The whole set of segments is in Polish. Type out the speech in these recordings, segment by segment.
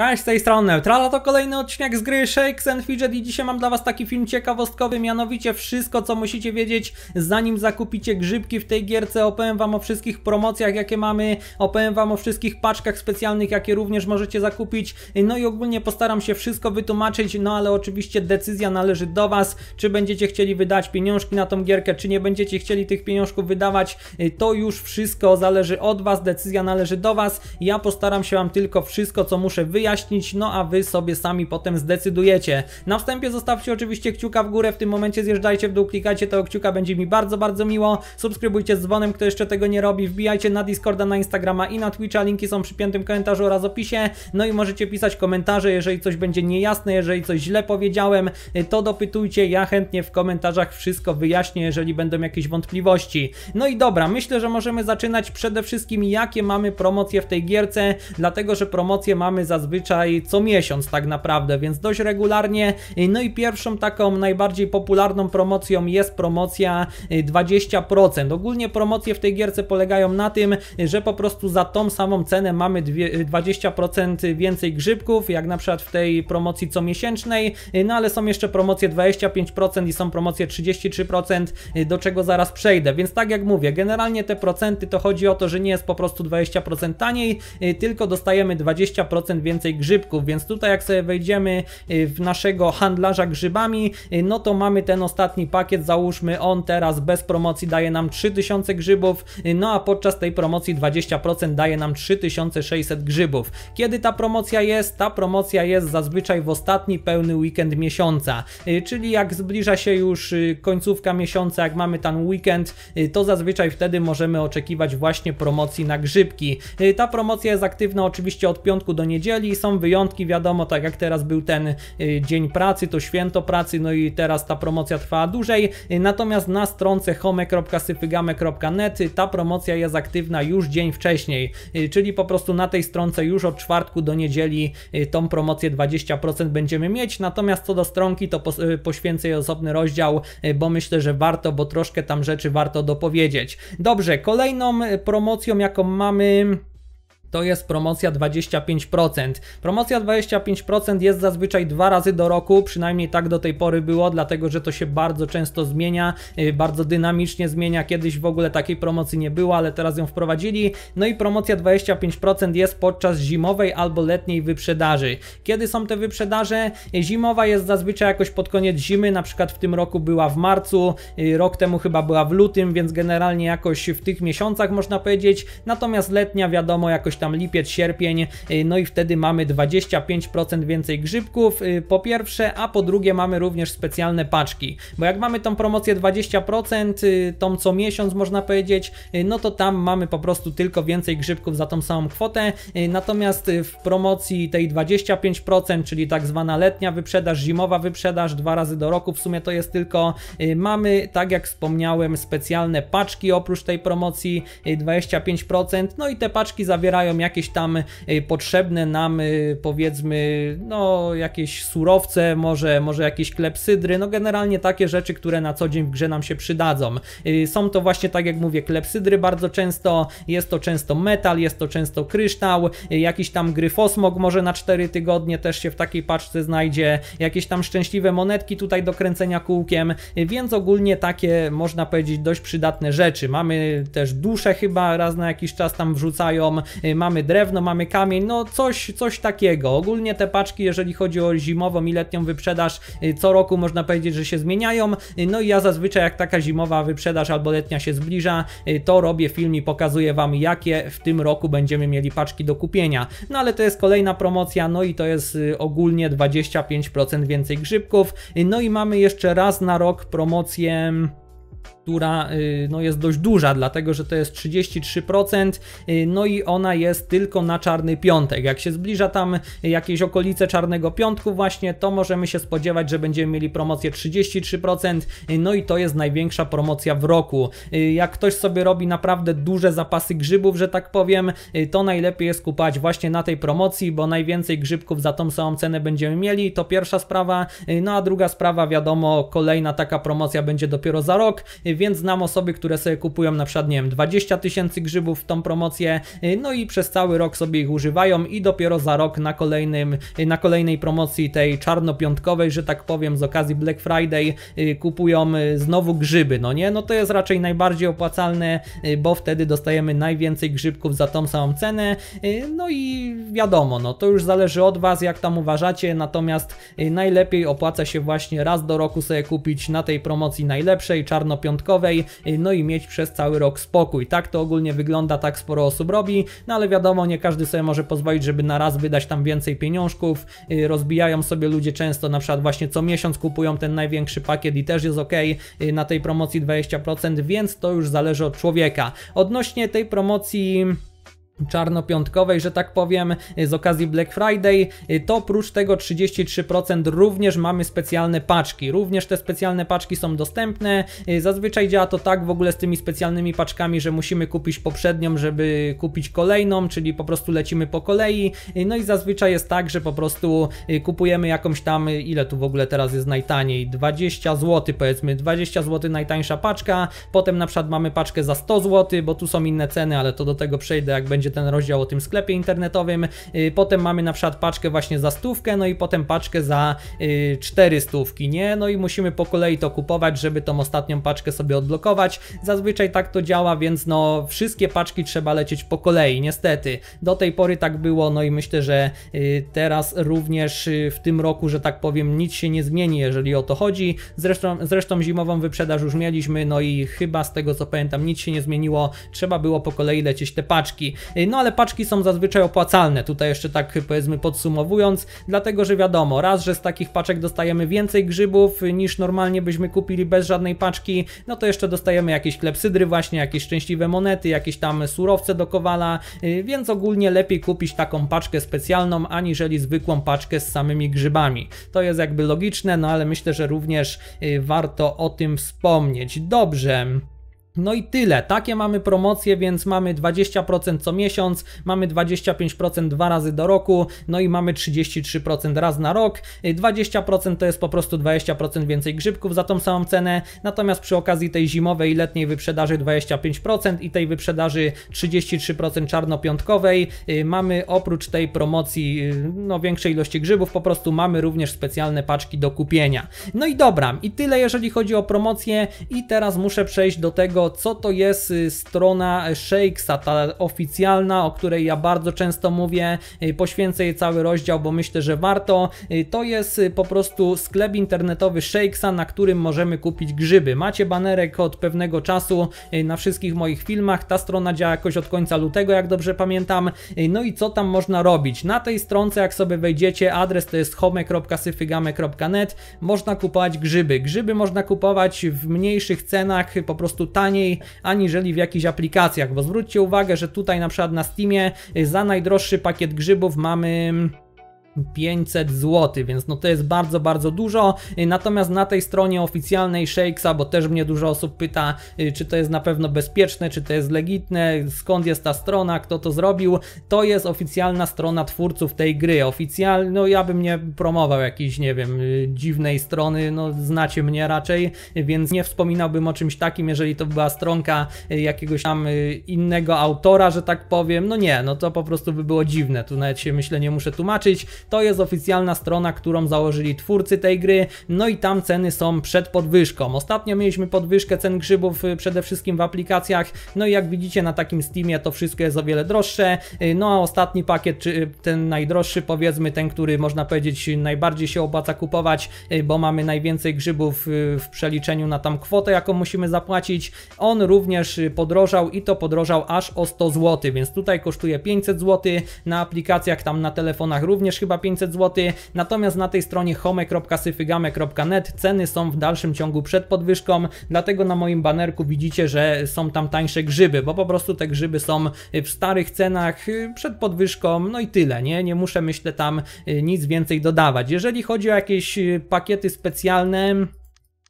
Cześć, z tej strony Neutrala, to kolejny odcinek z gry Shakes and Fidget i dzisiaj mam dla was taki film ciekawostkowy, mianowicie wszystko co musicie wiedzieć zanim zakupicie grzybki w tej gierce, opowiem wam o wszystkich promocjach jakie mamy, opowiem wam o wszystkich paczkach specjalnych jakie również możecie zakupić, no i ogólnie postaram się wszystko wytłumaczyć, no ale oczywiście decyzja należy do was, czy będziecie chcieli wydać pieniążki na tą gierkę, czy nie będziecie chcieli tych pieniążków wydawać, y, to już wszystko zależy od was, decyzja należy do was, ja postaram się wam tylko wszystko co muszę wyjaśnić wyjaśnić, no a Wy sobie sami potem zdecydujecie. Na wstępie zostawcie oczywiście kciuka w górę, w tym momencie zjeżdżajcie w dół, klikajcie tego kciuka, będzie mi bardzo, bardzo miło. Subskrybujcie z dzwonem, kto jeszcze tego nie robi, wbijajcie na Discorda, na Instagrama i na Twitcha, linki są przy piętym komentarzu oraz opisie. No i możecie pisać komentarze, jeżeli coś będzie niejasne, jeżeli coś źle powiedziałem, to dopytujcie, ja chętnie w komentarzach wszystko wyjaśnię, jeżeli będą jakieś wątpliwości. No i dobra, myślę, że możemy zaczynać przede wszystkim jakie mamy promocje w tej gierce, dlatego że promocje mamy zazwyczaj zazwyczaj co miesiąc tak naprawdę, więc dość regularnie. No i pierwszą taką najbardziej popularną promocją jest promocja 20%. Y, Ogólnie promocje w tej gierce polegają na tym, że po prostu za tą samą cenę mamy 20% y, więcej grzybków, jak na przykład w tej promocji comiesięcznej, y, no ale są jeszcze promocje 25% i są promocje 33%, do czego zaraz przejdę. Więc tak jak mówię, generalnie te procenty to chodzi o to, że nie jest po prostu 20% taniej, tylko dostajemy 20% więcej więcej grzybków, więc tutaj jak sobie wejdziemy y, w naszego handlarza grzybami, y, no to mamy ten ostatni pakiet, załóżmy on teraz bez promocji daje nam 3000 grzybów, y, no a podczas tej promocji 20% daje nam 3600 grzybów. Kiedy ta promocja jest? Ta promocja jest zazwyczaj w ostatni pełny weekend miesiąca, czyli jak zbliża się już końcówka miesiąca, jak mamy ten weekend, to zazwyczaj wtedy możemy oczekiwać właśnie promocji na grzybki. Ta promocja jest aktywna oczywiście od piątku do niedzieli, są wyjątki, wiadomo, tak jak teraz był ten y, dzień pracy, to święto pracy, no i teraz ta promocja trwa dłużej. Y, natomiast na stronce home.syfygame.net y, ta promocja jest aktywna już dzień wcześniej, czyli po prostu na tej stronce już od czwartku do niedzieli tą promocję 20% będziemy mieć. Natomiast co do stronki, to poświęcę jej osobny rozdział, bo myślę, że warto, bo troszkę tam rzeczy warto dopowiedzieć. Dobrze, kolejną promocją, jaką mamy to jest promocja 25%. Promocja 25% jest zazwyczaj dwa razy do roku, przynajmniej tak do tej pory było, dlatego że to się bardzo często zmienia, y, bardzo dynamicznie zmienia. Kiedyś w ogóle takiej promocji nie było, ale teraz ją wprowadzili. No i promocja 25% jest podczas zimowej albo letniej wyprzedaży. Kiedy są te wyprzedaże? Y, zimowa jest zazwyczaj jakoś pod koniec zimy, na przykład w tym roku była w marcu, y, rok temu chyba była w lutym, więc generalnie jakoś w tych miesiącach można powiedzieć. Natomiast letnia wiadomo jakoś tam tam lipiec, sierpień, y, no i wtedy mamy 25% więcej grzybków y, po pierwsze, a po drugie mamy również specjalne paczki, bo jak mamy tą promocję 20%, y, tą co miesiąc można powiedzieć, no to tam mamy po prostu tylko więcej grzybków za tą samą kwotę, natomiast w promocji tej 25%, czyli tak zwana letnia wyprzedaż, zimowa wyprzedaż, dwa razy do roku w sumie to jest tylko, mamy tak jak wspomniałem specjalne paczki oprócz tej promocji 25%, no i te paczki zawierają jakieś tam e, potrzebne nam e, powiedzmy, no jakieś surowce, może, może jakieś klepsydry, no generalnie takie rzeczy, które na co dzień w grze nam się przydadzą. E, są to właśnie, tak jak mówię, klepsydry bardzo często, jest to często metal, jest to często kryształ, jakiś tam gryfosmog może na 4 tygodnie też się w takiej paczce znajdzie, jakieś tam szczęśliwe monetki tutaj do kręcenia kółkiem, więc ogólnie takie można powiedzieć dość przydatne rzeczy. Mamy też dusze chyba raz na jakiś czas tam wrzucają, mamy drewno, mamy kamień, no coś, coś takiego. Ogólnie te paczki, jeżeli chodzi o zimową i letnią wyprzedaż, y, co roku można powiedzieć, że się zmieniają. Y, no i ja zazwyczaj jak taka zimowa wyprzedaż albo letnia się zbliża, y, to robię film i pokazuję Wam, jakie w tym roku będziemy mieli paczki do kupienia. No ale to jest kolejna promocja, no i to jest ogólnie 25% więcej grzybków. No i mamy jeszcze raz na rok promocję która y, no, jest dość duża, dlatego że to jest 33%, y, no i ona jest tylko na czarny piątek. Jak się zbliża tam jakieś okolice czarnego piątku właśnie, to możemy się spodziewać, że będziemy mieli promocję 33%, y, no i to jest największa promocja w roku. Jak ktoś sobie robi naprawdę duże zapasy grzybów, że tak powiem, to najlepiej jest kupować właśnie na tej promocji, bo najwięcej grzybków za tą samą cenę będziemy mieli, to pierwsza sprawa, no a druga sprawa, wiadomo, kolejna taka promocja będzie dopiero za rok, więc znam osoby, które sobie kupują na przykład, nie wiem, 20 tysięcy grzybów w tą promocję, y, no i przez cały rok sobie ich używają i dopiero za rok na, kolejnym, y, na kolejnej promocji tej czarnopiątkowej, że tak powiem, z okazji Black Friday y, kupują znowu grzyby, no nie? No to jest raczej najbardziej opłacalne, bo wtedy dostajemy najwięcej grzybków za tą samą cenę, no i wiadomo, no to już zależy od Was, jak tam uważacie, natomiast najlepiej opłaca się właśnie raz do roku sobie kupić na tej promocji najlepszej, czarnopiątkowej, Y, no i mieć przez cały rok spokój. Tak to ogólnie wygląda, tak sporo osób robi, no ale wiadomo, nie każdy sobie może pozwolić, żeby na raz wydać tam więcej pieniążków. Y, rozbijają sobie ludzie często, na przykład właśnie co miesiąc kupują ten największy pakiet i też jest ok na tej promocji 20%, więc to już zależy od człowieka. Odnośnie tej promocji czarnopiątkowej, że tak powiem, z okazji Black Friday, to oprócz tego 33% również mamy specjalne paczki. Również te specjalne paczki są dostępne. Zazwyczaj działa to tak w ogóle z tymi specjalnymi paczkami, że musimy kupić poprzednią, żeby kupić kolejną, czyli po prostu lecimy po kolei. No i zazwyczaj jest tak, że po prostu kupujemy jakąś tam, ile tu w ogóle teraz jest najtaniej? 20 zł powiedzmy, 20 zł najtańsza paczka, potem na przykład mamy paczkę za 100 zł, bo tu są inne ceny, ale to do tego przejdę jak będzie będzie ten rozdział o tym sklepie internetowym, y, potem mamy na przykład paczkę właśnie za stówkę, no i potem paczkę za y, cztery stówki, nie? No i musimy po kolei to kupować, żeby tą ostatnią paczkę sobie odblokować. Zazwyczaj tak to działa, więc no wszystkie paczki trzeba lecieć po kolei, niestety. Do tej pory tak było, no i myślę, że y, teraz również w tym roku, że tak powiem, nic się nie zmieni, jeżeli o to chodzi. Zresztą, zresztą zimową wyprzedaż już mieliśmy, no i chyba z tego co pamiętam nic się nie zmieniło, trzeba było po kolei lecieć te paczki. No ale paczki są zazwyczaj opłacalne, tutaj jeszcze tak powiedzmy podsumowując, dlatego że wiadomo, raz, że z takich paczek dostajemy więcej grzybów niż normalnie byśmy kupili bez żadnej paczki, no to jeszcze dostajemy jakieś klepsydry właśnie, jakieś szczęśliwe monety, jakieś tam surowce do kowala, y, więc ogólnie lepiej kupić taką paczkę specjalną, aniżeli zwykłą paczkę z samymi grzybami. To jest jakby logiczne, no ale myślę, że również y, warto o tym wspomnieć. Dobrze. No i tyle, takie mamy promocje, więc mamy 20% co miesiąc, mamy 25% dwa razy do roku, no i mamy 33% raz na rok. 20% y, to jest po prostu 20% więcej grzybków za tą samą cenę, natomiast przy okazji tej zimowej i letniej wyprzedaży 25% i tej wyprzedaży 33% czarnopiątkowej y, mamy oprócz tej promocji y, no, większej ilości grzybów, po prostu mamy również specjalne paczki do kupienia. No i dobra, i tyle jeżeli chodzi o promocje i teraz muszę przejść do tego, co to jest y, strona Shakesa, ta oficjalna, o której ja bardzo często mówię, y, poświęcę jej cały rozdział, bo myślę, że warto. Y, to jest po prostu sklep internetowy Shakesa, na którym możemy kupić grzyby. Macie banerek od pewnego czasu na wszystkich moich filmach, ta strona działa jakoś od końca lutego, jak dobrze pamiętam. No i co tam można robić? Na tej stronce, jak sobie wejdziecie, adres to jest home.syfygame.net, można kupować grzyby. Grzyby można kupować w mniejszych cenach, po prostu taniej taniej aniżeli w jakichś aplikacjach, bo zwróćcie uwagę, że tutaj na przykład na Steamie y, za najdroższy pakiet grzybów mamy mm, 500 zł, więc no to jest bardzo, bardzo dużo. Natomiast na tej stronie oficjalnej Shakesa, bo też mnie dużo osób pyta, y, czy to jest na pewno bezpieczne, czy to jest legitne, skąd jest ta strona, kto to zrobił, to jest oficjalna strona twórców tej gry. Oficjalnie, no ja bym nie promował jakiejś, nie wiem, y, dziwnej strony, no znacie mnie raczej, więc nie wspominałbym o czymś takim, jeżeli to była stronka y, jakiegoś tam innego autora, że tak powiem. No nie, no to po prostu by było dziwne, tu nawet się myślę nie muszę tłumaczyć. To jest oficjalna strona, którą założyli twórcy tej gry, no i tam ceny są przed podwyżką. Ostatnio mieliśmy podwyżkę cen grzybów y, przede wszystkim w aplikacjach, no i jak widzicie na takim Steamie to wszystko jest o wiele droższe, y, no a ostatni pakiet, czy y, ten najdroższy powiedzmy, ten, który można powiedzieć najbardziej się opłaca kupować, bo mamy najwięcej grzybów w przeliczeniu na tam kwotę, jaką musimy zapłacić, on również podrożał i to podrożał aż o 100 zł, więc tutaj kosztuje 500 zł, na aplikacjach tam na telefonach również chyba chyba 500 zł, natomiast na tej stronie home.syfygame.net ceny są w dalszym ciągu przed podwyżką, dlatego na moim banerku widzicie, że są tam tańsze grzyby, bo po prostu te grzyby są w starych cenach y, przed podwyżką, no i tyle, nie? Nie muszę myślę tam y, nic więcej dodawać. Jeżeli chodzi o jakieś y, pakiety specjalne,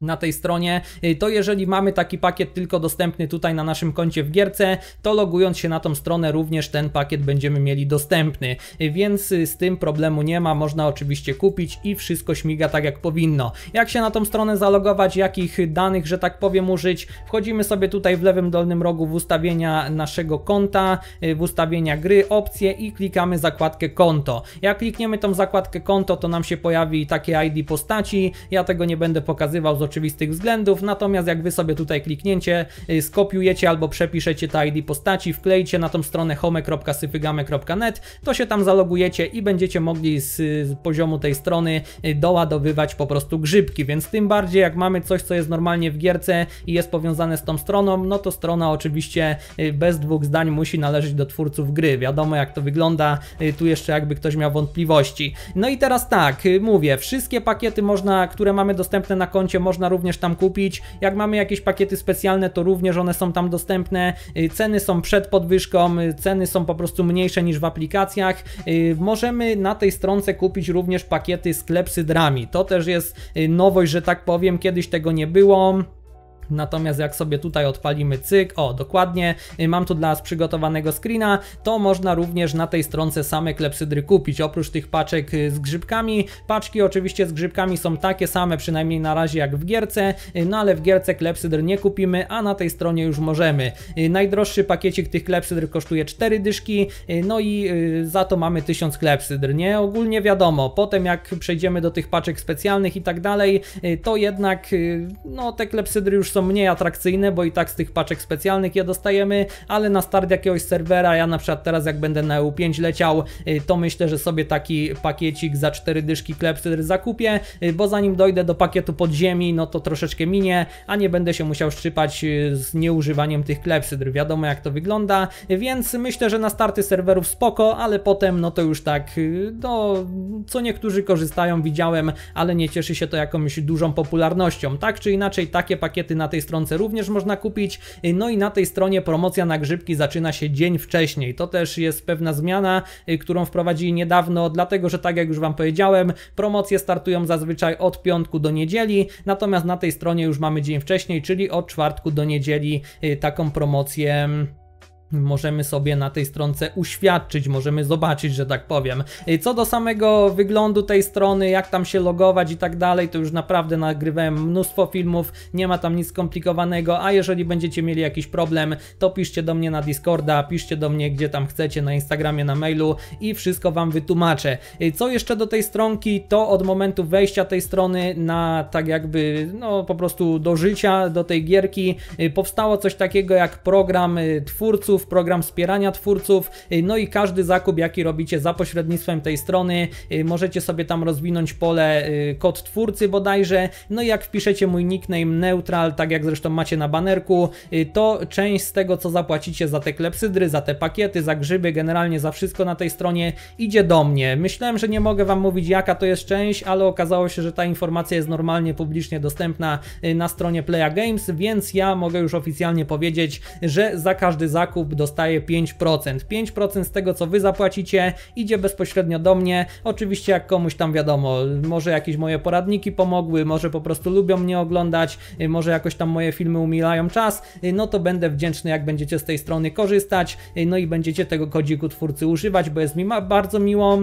na tej stronie, y, to jeżeli mamy taki pakiet tylko dostępny tutaj na naszym koncie w gierce, to logując się na tą stronę również ten pakiet będziemy mieli dostępny, y, więc y, z tym problemu nie ma, można oczywiście kupić i wszystko śmiga tak jak powinno. Jak się na tą stronę zalogować, jakich danych, że tak powiem użyć, wchodzimy sobie tutaj w lewym dolnym rogu w ustawienia naszego konta, w ustawienia gry, opcje i klikamy zakładkę konto. Jak klikniemy tą zakładkę konto, to nam się pojawi takie ID postaci, ja tego nie będę pokazywał z oczywistych względów, natomiast jak Wy sobie tutaj klikniecie, y, skopiujecie albo przepiszecie ta ID postaci, wklejcie na tą stronę home.syfygame.net, to się tam zalogujecie i będziecie mogli z, z poziomu tej strony y, doładowywać po prostu grzybki, więc tym bardziej jak mamy coś, co jest normalnie w gierce i jest powiązane z tą stroną, no to strona oczywiście y, bez dwóch zdań musi należeć do twórców gry. Wiadomo jak to wygląda, tu jeszcze jakby ktoś miał wątpliwości. No i teraz tak, mówię, wszystkie pakiety można, które mamy dostępne na koncie, można można również tam kupić. Jak mamy jakieś pakiety specjalne, to również one są tam dostępne. Y, ceny są przed podwyżką, y, ceny są po prostu mniejsze niż w aplikacjach. Y, możemy na tej stronce kupić również pakiety z klepsydrami. To też jest nowość, że tak powiem, kiedyś tego nie było. Natomiast jak sobie tutaj odpalimy cyk, o dokładnie, y, mam tu dla nas przygotowanego screena, to można również na tej stronce same klepsydry kupić, oprócz tych paczek y, z grzybkami. Paczki oczywiście z grzybkami są takie same, przynajmniej na razie jak w gierce, y, no ale w gierce klepsydr nie kupimy, a na tej stronie już możemy. Najdroższy pakiecik tych klepsydr kosztuje 4 dyszki, no i za to mamy 1000 klepsydr, nie? Ogólnie wiadomo, potem jak przejdziemy do tych paczek specjalnych i tak dalej, to jednak no te klepsydry już są mniej atrakcyjne, bo i tak z tych paczek specjalnych je dostajemy, ale na start jakiegoś serwera, ja na przykład teraz jak będę na EU5 leciał, y, to myślę, że sobie taki pakiecik za 4 dyszki klepsydr zakupię, y, bo zanim dojdę do pakietu podziemi, no to troszeczkę minie, a nie będę się musiał szczypać y, z nieużywaniem tych klepsydr, wiadomo jak to wygląda, więc myślę, że na starty serwerów spoko, ale potem no to już tak, no co niektórzy korzystają, widziałem, ale nie cieszy się to jakąś dużą popularnością, tak czy inaczej takie pakiety na na tej stronce również można kupić. No i na tej stronie promocja na grzybki zaczyna się dzień wcześniej. To też jest pewna zmiana, y, którą wprowadzili niedawno, dlatego że tak jak już Wam powiedziałem, promocje startują zazwyczaj od piątku do niedzieli, natomiast na tej stronie już mamy dzień wcześniej, czyli od czwartku do niedzieli y, taką promocję możemy sobie na tej stronce uświadczyć, możemy zobaczyć, że tak powiem. Y, co do samego wyglądu tej strony, jak tam się logować i tak dalej, to już naprawdę nagrywałem mnóstwo filmów, nie ma tam nic skomplikowanego, a jeżeli będziecie mieli jakiś problem, to piszcie do mnie na Discorda, piszcie do mnie gdzie tam chcecie, na Instagramie, na mailu i wszystko Wam wytłumaczę. Y, co jeszcze do tej stronki, to od momentu wejścia tej strony na tak jakby, no po prostu do życia, do tej gierki, y, powstało coś takiego jak program twórców program wspierania twórców, y, no i każdy zakup, jaki robicie za pośrednictwem tej strony, y, możecie sobie tam rozwinąć pole y, kod twórcy bodajże, no i jak wpiszecie mój nickname neutral, tak jak zresztą macie na banerku, to część z tego, co zapłacicie za te klepsydry, za te pakiety, za grzyby, generalnie za wszystko na tej stronie idzie do mnie. Myślałem, że nie mogę Wam mówić jaka to jest część, ale okazało się, że ta informacja jest normalnie publicznie dostępna na stronie Playa Games, więc ja mogę już oficjalnie powiedzieć, że za każdy zakup zakup dostaje 5%. 5% z tego co Wy zapłacicie idzie bezpośrednio do mnie. Oczywiście jak komuś tam wiadomo, może jakieś moje poradniki pomogły, może po prostu lubią mnie oglądać, y, może jakoś tam moje filmy umilają czas, y, no to będę wdzięczny jak będziecie z tej strony korzystać, y, no i będziecie tego kodziku twórcy używać, bo jest mi bardzo miło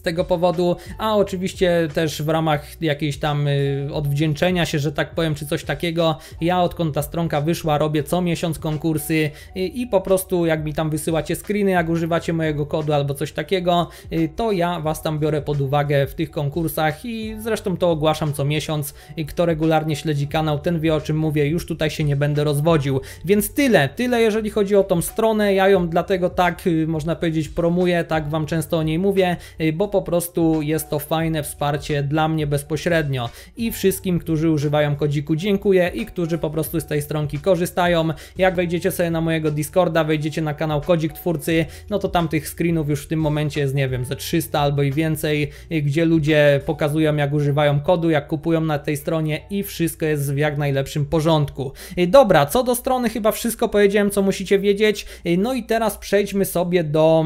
z tego powodu, a oczywiście też w ramach jakiejś tam y, odwdzięczenia się, że tak powiem, czy coś takiego, ja odkąd ta stronka wyszła, robię co miesiąc konkursy i, y, i po prostu jak mi tam wysyłacie screeny, jak używacie mojego kodu albo coś takiego, y, to ja Was tam biorę pod uwagę w tych konkursach i zresztą to ogłaszam co miesiąc. Kto regularnie śledzi kanał, ten wie o czym mówię, już tutaj się nie będę rozwodził. Więc tyle, tyle jeżeli chodzi o tą stronę, ja ją dlatego tak, można powiedzieć, promuję, tak Wam często o niej mówię, bo po prostu jest to fajne wsparcie dla mnie bezpośrednio i wszystkim, którzy używają kodziku dziękuję i którzy po prostu z tej stronki korzystają. Jak wejdziecie sobie na mojego Discorda, wejdziecie na kanał Kodzik Twórcy, no to tam tych screenów już w tym momencie jest, nie wiem, ze 300 albo i więcej, gdzie ludzie pokazują jak używają kodu, jak kupują na tej stronie i wszystko jest w jak najlepszym porządku. Dobra, co do strony chyba wszystko powiedziałem, co musicie wiedzieć. No i teraz przejdźmy sobie do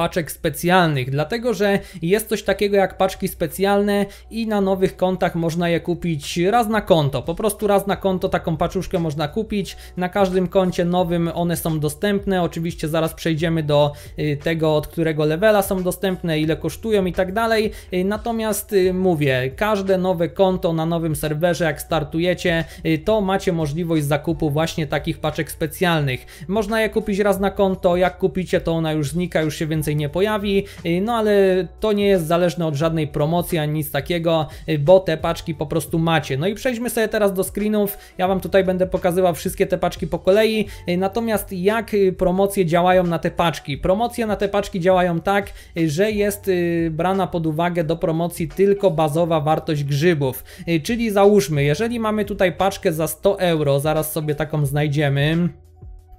paczek specjalnych, dlatego że jest coś takiego jak paczki specjalne i na nowych kontach można je kupić raz na konto. Po prostu raz na konto taką paczuszkę można kupić. Na każdym koncie nowym one są dostępne. Oczywiście zaraz przejdziemy do y, tego, od którego levela są dostępne, ile kosztują i tak dalej. Y, natomiast y, mówię, każde nowe konto na nowym serwerze, jak startujecie, to macie możliwość zakupu właśnie takich paczek specjalnych. Można je kupić raz na konto, jak kupicie to ona już znika, już się więcej więcej nie pojawi, y, no ale to nie jest zależne od żadnej promocji ani nic takiego, y, bo te paczki po prostu macie. No i przejdźmy sobie teraz do screenów, ja Wam tutaj będę pokazywał wszystkie te paczki po kolei, y, natomiast jak promocje działają na te paczki? Promocje na te paczki działają tak, że jest brana pod uwagę do promocji tylko bazowa wartość grzybów, czyli załóżmy, jeżeli mamy tutaj paczkę za 100 euro, zaraz sobie taką znajdziemy,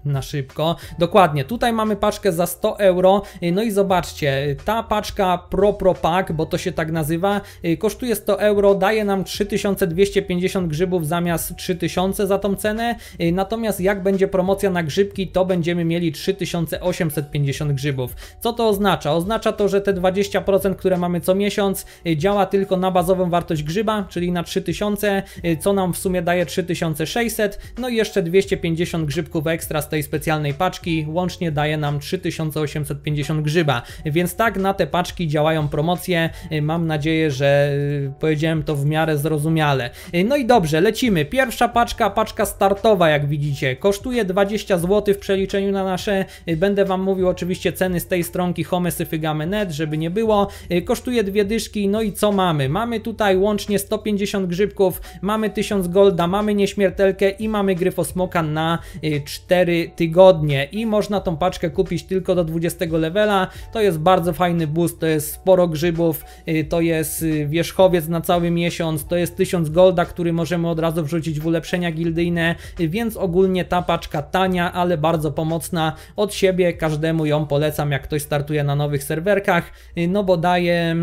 na szybko. Dokładnie, tutaj mamy paczkę za 100 euro, e, no i zobaczcie, ta paczka Pro Pro Pack, bo to się tak nazywa, e, kosztuje 100 euro, daje nam 3250 grzybów zamiast 3000 za tą cenę, e, natomiast jak będzie promocja na grzybki, to będziemy mieli 3850 grzybów. Co to oznacza? Oznacza to, że te 20%, które mamy co miesiąc, działa tylko na bazową wartość grzyba, czyli na 3000, co nam w sumie daje 3600, no i jeszcze 250 grzybków ekstra tej specjalnej paczki łącznie daje nam 3850 grzyba, więc tak na te paczki działają promocje, mam nadzieję, że y, powiedziałem to w miarę zrozumiale. Y, no i dobrze, lecimy. Pierwsza paczka, paczka startowa jak widzicie, kosztuje 20 zł w przeliczeniu na nasze, y, będę Wam mówił oczywiście ceny z tej stronki homesyfygamy.net, żeby nie było, kosztuje dwie dyszki, no i co mamy? Mamy tutaj łącznie 150 grzybków, mamy 1000 golda, mamy nieśmiertelkę i mamy gryfosmoka na 4 tygodnie i można tą paczkę kupić tylko do 20 levela. To jest bardzo fajny boost, to jest sporo grzybów, y, to jest y, wierzchowiec na cały miesiąc, to jest 1000 golda, który możemy od razu wrzucić w ulepszenia gildyjne, y, więc ogólnie ta paczka tania, ale bardzo pomocna od siebie, każdemu ją polecam, jak ktoś startuje na nowych serwerkach, no bo daje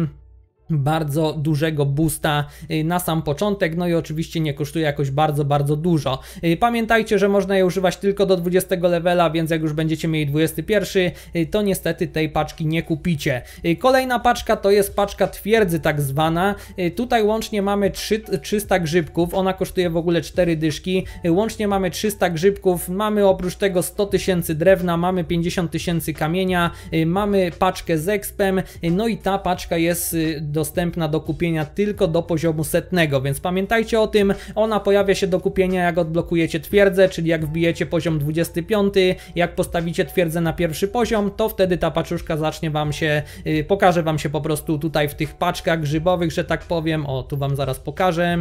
bardzo dużego boosta y, na sam początek, no i oczywiście nie kosztuje jakoś bardzo, bardzo dużo. Y, pamiętajcie, że można je używać tylko do 20 levela, więc jak już będziecie mieli 21, y, to niestety tej paczki nie kupicie. Kolejna paczka to jest paczka twierdzy tak zwana. Tutaj łącznie mamy 3, 300 grzybków, ona kosztuje w ogóle 4 dyszki. Łącznie mamy 300 grzybków, mamy oprócz tego 100 tysięcy drewna, mamy 50 tysięcy kamienia, mamy paczkę z expem, no i ta paczka jest do dostępna do kupienia tylko do poziomu setnego, więc pamiętajcie o tym, ona pojawia się do kupienia jak odblokujecie twierdzę, czyli jak wbijecie poziom 25, jak postawicie twierdzę na pierwszy poziom, to wtedy ta paczuszka zacznie Wam się, yy, pokaże Wam się po prostu tutaj w tych paczkach grzybowych, że tak powiem, o tu Wam zaraz pokażę,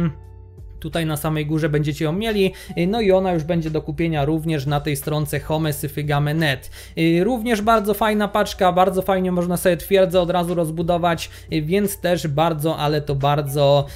Tutaj na samej górze będziecie ją mieli, y, no i ona już będzie do kupienia również na tej stronce homesyfygame.net. Y, również bardzo fajna paczka, bardzo fajnie można sobie twierdzę od razu rozbudować, y, więc też bardzo, ale to bardzo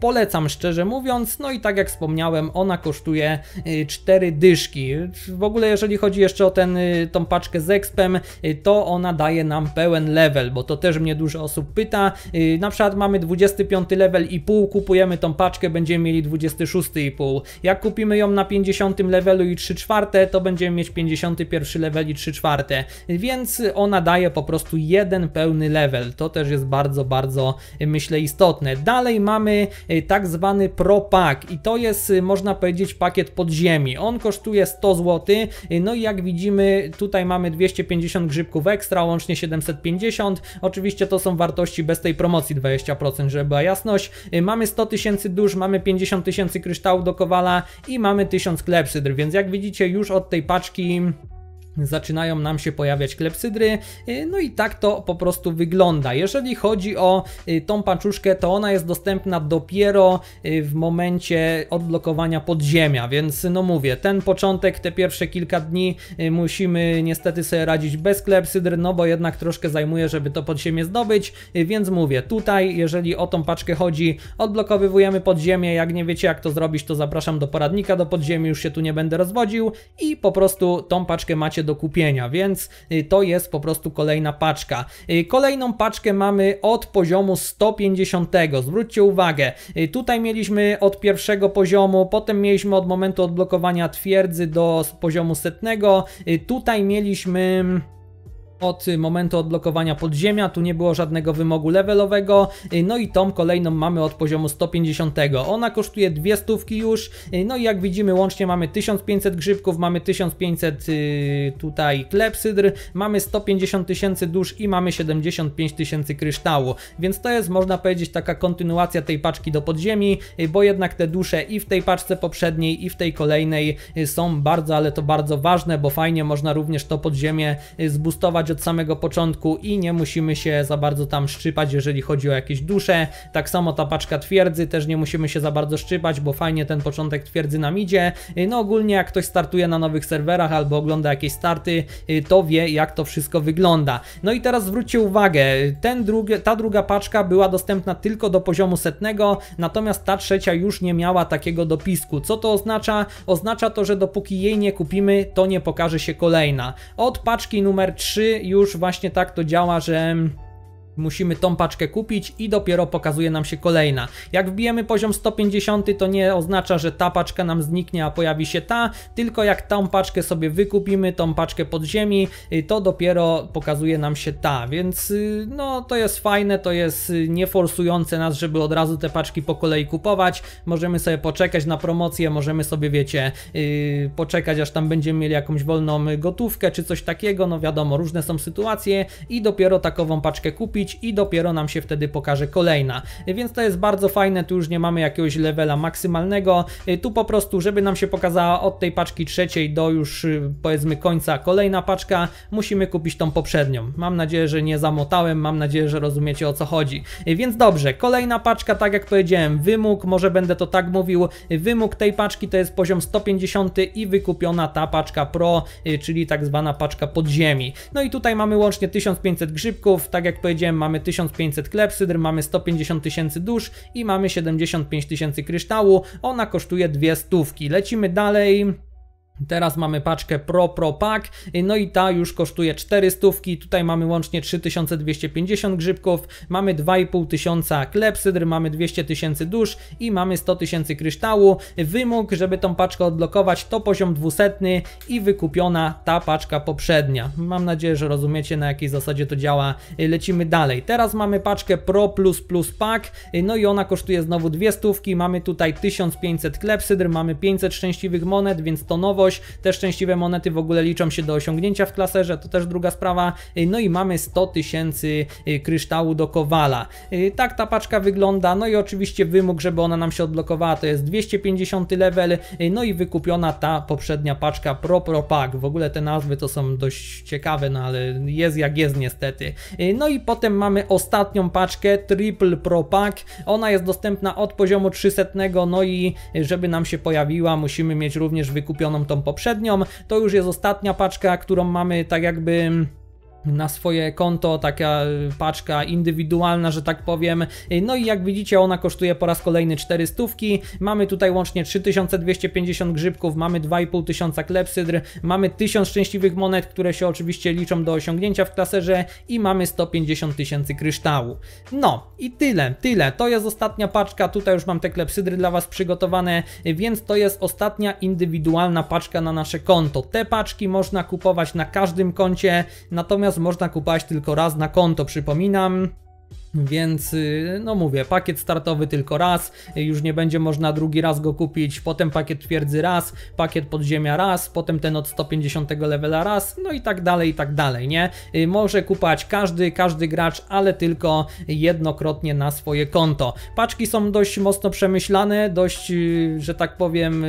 polecam szczerze mówiąc. No i tak jak wspomniałem, ona kosztuje 4 dyszki. W ogóle jeżeli chodzi jeszcze o ten, tą paczkę z Expem, to ona daje nam pełen level, bo to też mnie dużo osób pyta. Na przykład mamy 25 level i pół, kupujemy tą paczkę, będziemy mieli 26,5. Jak kupimy ją na 50 levelu i 3 czwarte, to będziemy mieć 51 level i 3 czwarte, więc ona daje po prostu jeden pełny level. To też jest bardzo, bardzo y, myślę istotne. Dalej mamy y, tak zwany Pro Pack i to jest y, można powiedzieć pakiet podziemi. On kosztuje 100 zł, no i jak widzimy tutaj mamy 250 grzybków ekstra, łącznie 750. Oczywiście to są wartości bez tej promocji 20%, żeby była jasność. Mamy 100 tysięcy dusz, mamy 50 50 tysięcy kryształu do kowala i mamy 1000 klepsydr, więc jak widzicie już od tej paczki zaczynają nam się pojawiać klepsydry, y, no i tak to po prostu wygląda. Jeżeli chodzi o y, tą paczuszkę, to ona jest dostępna dopiero y, w momencie odblokowania podziemia, więc no mówię, ten początek, te pierwsze kilka dni musimy niestety sobie radzić bez klepsydr, no bo jednak troszkę zajmuje, żeby to podziemie zdobyć, więc mówię, tutaj jeżeli o tą paczkę chodzi, odblokowywujemy podziemie, jak nie wiecie jak to zrobić, to zapraszam do poradnika do podziemi, już się tu nie będę rozwodził i po prostu tą paczkę macie się do kupienia, więc y, to jest po prostu kolejna paczka. Y, kolejną paczkę mamy od poziomu 150. Zwróćcie uwagę, y, tutaj mieliśmy od pierwszego poziomu, potem mieliśmy od momentu odblokowania twierdzy do poziomu setnego, tutaj mieliśmy od momentu odblokowania podziemia, tu nie było żadnego wymogu levelowego, no i tą kolejną mamy od poziomu 150. Ona kosztuje dwie stówki już, no i jak widzimy łącznie mamy 1500 grzybków, mamy 1500 y, tutaj klepsydr, mamy 150 tysięcy dusz i mamy 75 tysięcy kryształu, więc to jest można powiedzieć taka kontynuacja tej paczki do podziemi, y, bo jednak te dusze i w tej paczce poprzedniej i w tej kolejnej y, są bardzo, ale to bardzo ważne, bo fajnie można również to podziemie zbustować od samego początku i nie musimy się za bardzo tam szczypać, jeżeli chodzi o jakieś dusze. Tak samo ta paczka twierdzy, też nie musimy się za bardzo szczypać, bo fajnie ten początek twierdzy nam idzie. Y, no ogólnie jak ktoś startuje na nowych serwerach albo ogląda jakieś starty, y, to wie jak to wszystko wygląda. No i teraz zwróćcie uwagę, y, ten drugi, ta druga paczka była dostępna tylko do poziomu setnego, natomiast ta trzecia już nie miała takiego dopisku. Co to oznacza? Oznacza to, że dopóki jej nie kupimy, to nie pokaże się kolejna. Od paczki numer 3 już właśnie tak to działa, że Musimy tą paczkę kupić i dopiero pokazuje nam się kolejna. Jak wbijemy poziom 150 to nie oznacza, że ta paczka nam zniknie, a pojawi się ta, tylko jak tą paczkę sobie wykupimy, tą paczkę pod ziemi, y, to dopiero pokazuje nam się ta, więc y, no to jest fajne, to jest y, nieforsujące nas, żeby od razu te paczki po kolei kupować. Możemy sobie poczekać na promocję, możemy sobie wiecie, yy, poczekać aż tam będziemy mieli jakąś wolną gotówkę czy coś takiego, no wiadomo, różne są sytuacje i dopiero takową paczkę kupić i dopiero nam się wtedy pokaże kolejna. Więc to jest bardzo fajne, tu już nie mamy jakiegoś levela maksymalnego. Tu po prostu, żeby nam się pokazała od tej paczki trzeciej do już y, powiedzmy końca kolejna paczka, musimy kupić tą poprzednią. Mam nadzieję, że nie zamotałem, mam nadzieję, że rozumiecie o co chodzi. Więc dobrze, kolejna paczka, tak jak powiedziałem, wymóg, może będę to tak mówił, wymóg tej paczki to jest poziom 150 i wykupiona ta paczka Pro, y, czyli tak zwana paczka podziemi. No i tutaj mamy łącznie 1500 grzybków, tak jak powiedziałem, mamy 1500 klepsydr, mamy 150 tysięcy dusz i mamy 75 tysięcy kryształu. Ona kosztuje dwie stówki. Lecimy dalej. Teraz mamy paczkę Pro Pro Pack, y, no i ta już kosztuje 400, tutaj mamy łącznie 3250 grzybków, mamy 2500 klepsydr, mamy 200 tysięcy dusz i mamy 100 tysięcy kryształu. Wymóg, żeby tą paczkę odblokować to poziom 200 i wykupiona ta paczka poprzednia. Mam nadzieję, że rozumiecie na jakiej zasadzie to działa. Y, lecimy dalej. Teraz mamy paczkę Pro Plus Plus Pack, y, no i ona kosztuje znowu 200, mamy tutaj 1500 klepsydr, mamy 500 szczęśliwych monet, więc to nowość coś. Te szczęśliwe monety w ogóle liczą się do osiągnięcia w klaserze, to też druga sprawa. Y, no i mamy 100 tysięcy y, kryształu do kowala. Y, tak ta paczka wygląda, no i oczywiście wymóg, żeby ona nam się odblokowała, to jest 250 level, no i wykupiona ta poprzednia paczka Pro Pro Pack. W ogóle te nazwy to są dość ciekawe, no ale jest jak jest niestety. No i potem mamy ostatnią paczkę Triple Pro Pack. Ona jest dostępna od poziomu 300, no i żeby nam się pojawiła, musimy mieć również wykupioną tą poprzednią. To już jest ostatnia paczka, którą mamy tak jakby na swoje konto, taka paczka indywidualna, że tak powiem. No i jak widzicie, ona kosztuje po raz kolejny 400. Mamy tutaj łącznie 3250 grzybków, mamy 2500 klepsydr, mamy 1000 szczęśliwych monet, które się oczywiście liczą do osiągnięcia w klaserze i mamy 150 tysięcy kryształu. No i tyle, tyle. To jest ostatnia paczka, tutaj już mam te klepsydry dla Was przygotowane, więc to jest ostatnia indywidualna paczka na nasze konto. Te paczki można kupować na każdym koncie, natomiast teraz można kupować tylko raz na konto, przypominam. Więc, y, no mówię, pakiet startowy tylko raz, już nie będzie można drugi raz go kupić, potem pakiet twierdzy raz, pakiet podziemia raz, potem ten od 150 levela raz, no i tak dalej, i tak dalej, nie? Y, może kupać każdy, każdy gracz, ale tylko jednokrotnie na swoje konto. Paczki są dość mocno przemyślane, dość, y, że tak powiem,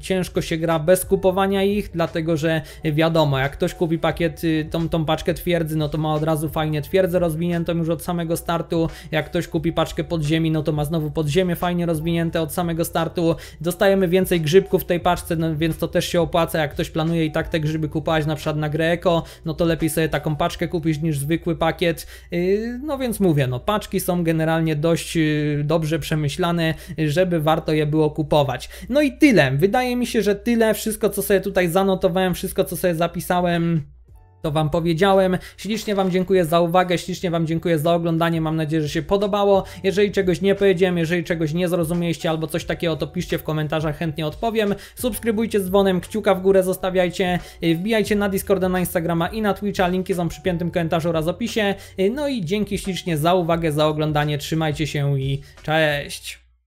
ciężko się gra bez kupowania ich, dlatego że wiadomo, jak ktoś kupi pakiet, tą, tą paczkę twierdzy, no to ma od razu fajnie twierdzę rozwiniętą już od samego startu, startu. Jak ktoś kupi paczkę podziemi, no to ma znowu podziemie fajnie rozwinięte od samego startu. Dostajemy więcej grzybków w tej paczce, no więc to też się opłaca. Jak ktoś planuje i tak te grzyby kupować na przykład na eko, no to lepiej sobie taką paczkę kupić niż zwykły pakiet. Yy, no więc mówię, no paczki są generalnie dość yy, dobrze przemyślane, żeby warto je było kupować. No i tyle. Wydaje mi się, że tyle. Wszystko, co sobie tutaj zanotowałem, wszystko, co sobie zapisałem to Wam powiedziałem. Ślicznie Wam dziękuję za uwagę, ślicznie Wam dziękuję za oglądanie, mam nadzieję, że się podobało. Jeżeli czegoś nie powiedziałem, jeżeli czegoś nie zrozumieliście albo coś takiego, to piszcie w komentarzach, chętnie odpowiem. Subskrybujcie z dzwonem, kciuka w górę zostawiajcie, y, wbijajcie na Discorda, na Instagrama i na Twitcha, linki są przy piętym komentarzu oraz opisie. Y, no i dzięki ślicznie za uwagę, za oglądanie, trzymajcie się i cześć!